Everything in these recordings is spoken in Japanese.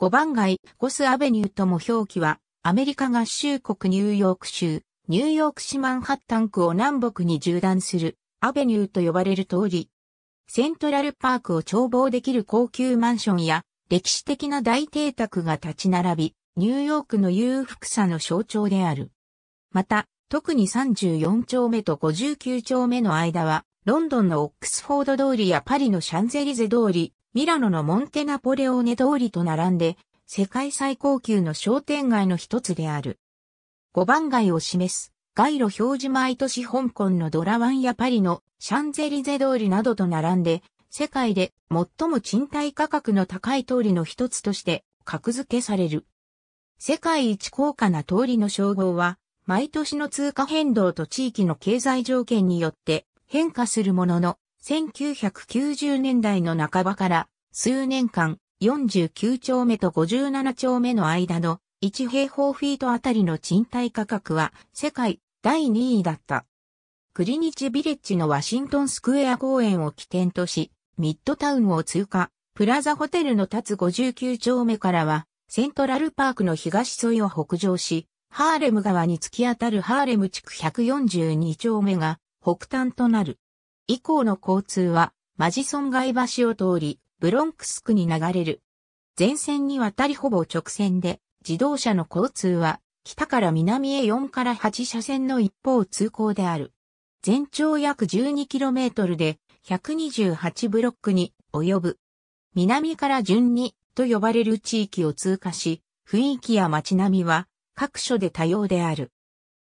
5番街、ゴスアベニューとも表記は、アメリカ合衆国ニューヨーク州、ニューヨーク市マンハッタン区を南北に縦断する、アベニューと呼ばれる通り。セントラルパークを眺望できる高級マンションや、歴史的な大邸宅が立ち並び、ニューヨークの裕福さの象徴である。また、特に34丁目と59丁目の間は、ロンドンのオックスフォード通りやパリのシャンゼリゼ通り、ミラノのモンテナポレオーネ通りと並んで、世界最高級の商店街の一つである。5番街を示す、街路表示毎年香港のドラワンやパリのシャンゼリゼ通りなどと並んで、世界で最も賃貸価格の高い通りの一つとして格付けされる。世界一高価な通りの称号は、毎年の通貨変動と地域の経済条件によって変化するものの、1990年代の半ばから数年間49丁目と57丁目の間の1平方フィートあたりの賃貸価格は世界第2位だった。クリニッビレッジのワシントンスクエア公園を起点とし、ミッドタウンを通過、プラザホテルの立つ59丁目からは、セントラルパークの東沿いを北上し、ハーレム川に突き当たるハーレム地区142丁目が北端となる。以降の交通は、マジソン街橋を通り、ブロンクス区に流れる。前線にわたりほぼ直線で、自動車の交通は、北から南へ4から8車線の一方通行である。全長約 12km で、128ブロックに及ぶ。南から順にと呼ばれる地域を通過し、雰囲気や街並みは各所で多様である。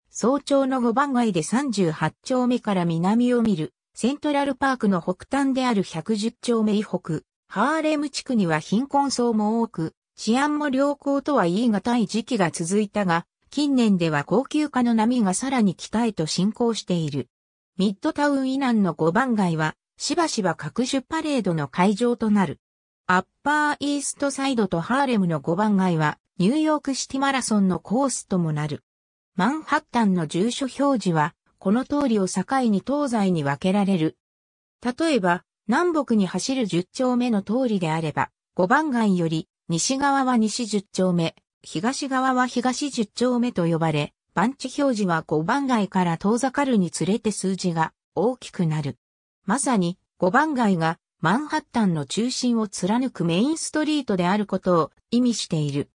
早朝の5番街で38丁目から南を見るセントラルパークの北端である110丁目以北、ハーレム地区には貧困層も多く、治安も良好とは言い難い時期が続いたが、近年では高級化の波がさらに北へと進行している。ミッドタウン以南の5番街は、しばしば各種パレードの会場となる。アッパーイーストサイドとハーレムの5番街は、ニューヨークシティマラソンのコースともなる。マンハッタンの住所表示は、この通りを境に東西に分けられる。例えば、南北に走る10丁目の通りであれば、5番街より西側は西10丁目、東側は東10丁目と呼ばれ、番地表示は5番街から遠ざかるにつれて数字が大きくなる。まさに5番街がマンハッタンの中心を貫くメインストリートであることを意味している。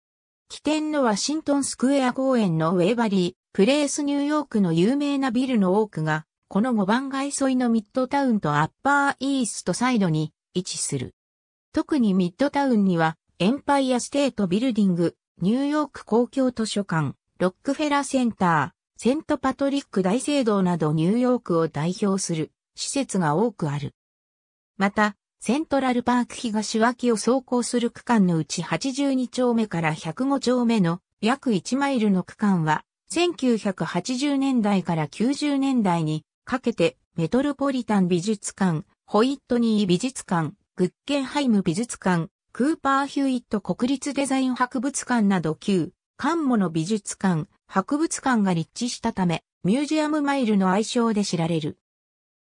起点のワシントンスクエア公園のウェーバリー、プレースニューヨークの有名なビルの多くが、この5番街沿いのミッドタウンとアッパーイーストサイドに位置する。特にミッドタウンには、エンパイアステートビルディング、ニューヨーク公共図書館、ロックフェラセンター、セントパトリック大聖堂などニューヨークを代表する施設が多くある。また、セントラルパーク東脇を走行する区間のうち82丁目から105丁目の約1マイルの区間は1980年代から90年代にかけてメトロポリタン美術館、ホイットニー美術館、グッケンハイム美術館、クーパー・ヒューイット国立デザイン博物館など旧、カンモの美術館、博物館が立地したため、ミュージアムマイルの愛称で知られる。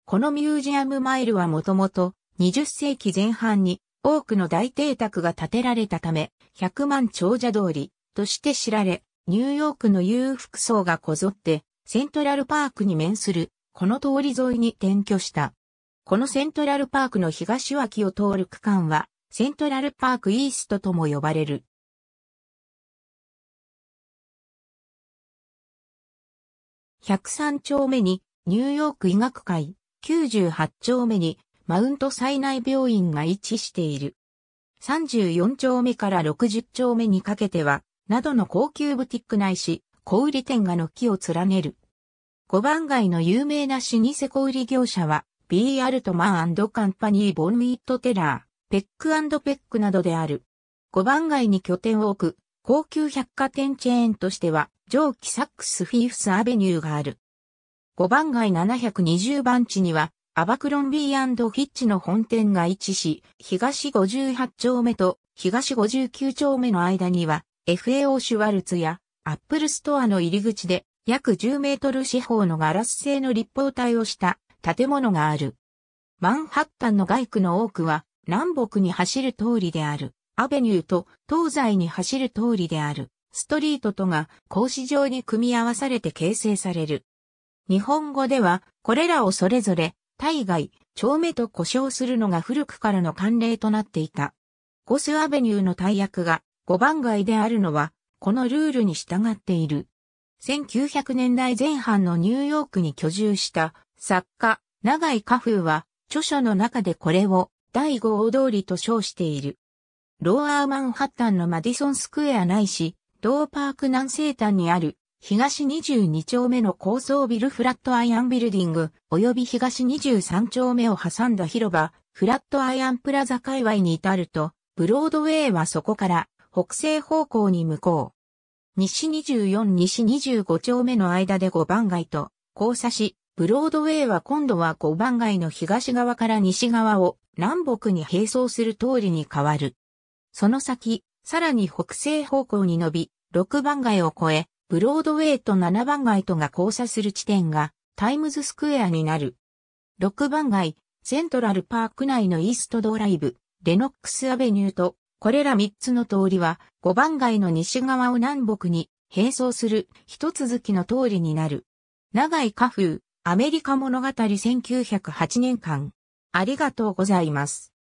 このミュージアムマイルはもともと20世紀前半に多くの大邸宅が建てられたため、100万長者通りとして知られ、ニューヨークの裕福層がこぞって、セントラルパークに面する、この通り沿いに転居した。このセントラルパークの東脇を通る区間は、セントラルパークイーストとも呼ばれる。103丁目にニューヨーク医学会、98丁目にマウント災内病院が位置している。34丁目から60丁目にかけてはなどの高級ブティックないし、小売店が軒を連ねる。五番街の有名な老舗小売業者は、B. r とトマンカンパニー・ボンミット・テラー、ペックペックなどである。五番街に拠点を置く、高級百貨店チェーンとしては、上記サックス・フィーフス・アベニューがある。五番街720番地には、アバクロンビーィッチの本店が位置し、東58丁目と東59丁目の間には、FAO シュワルツやアップルストアの入り口で約10メートル四方のガラス製の立方体をした建物がある。マンハッタンの外区の多くは南北に走る通りである。アベニューと東西に走る通りである。ストリートとが格子状に組み合わされて形成される。日本語ではこれらをそれぞれ対外、丁目と呼称するのが古くからの慣例となっていた。ゴスアベニューの大役が5番街であるのは、このルールに従っている。1900年代前半のニューヨークに居住した作家、長井花風は、著書の中でこれを第5大通りと称している。ローアーマンハッタンのマディソンスクエアないし、ローパーク南西端にある東22丁目の高層ビルフラットアイアンビルディング及び東23丁目を挟んだ広場フラットアイアンプラザ界隈に至るとブロードウェイはそこから北西方向に向こう。西24西25丁目の間で5番街と交差し、ブロードウェイは今度は5番街の東側から西側を南北に並走する通りに変わる。その先、さらに北西方向に伸び、6番街を越え、ブロードウェイと7番街とが交差する地点がタイムズスクエアになる。6番街、セントラルパーク内のイーストドライブ、レノックスアベニューとこれら3つの通りは、五番街の西側を南北に並走する一続きの通りになる。長井花風、アメリカ物語1908年間。ありがとうございます。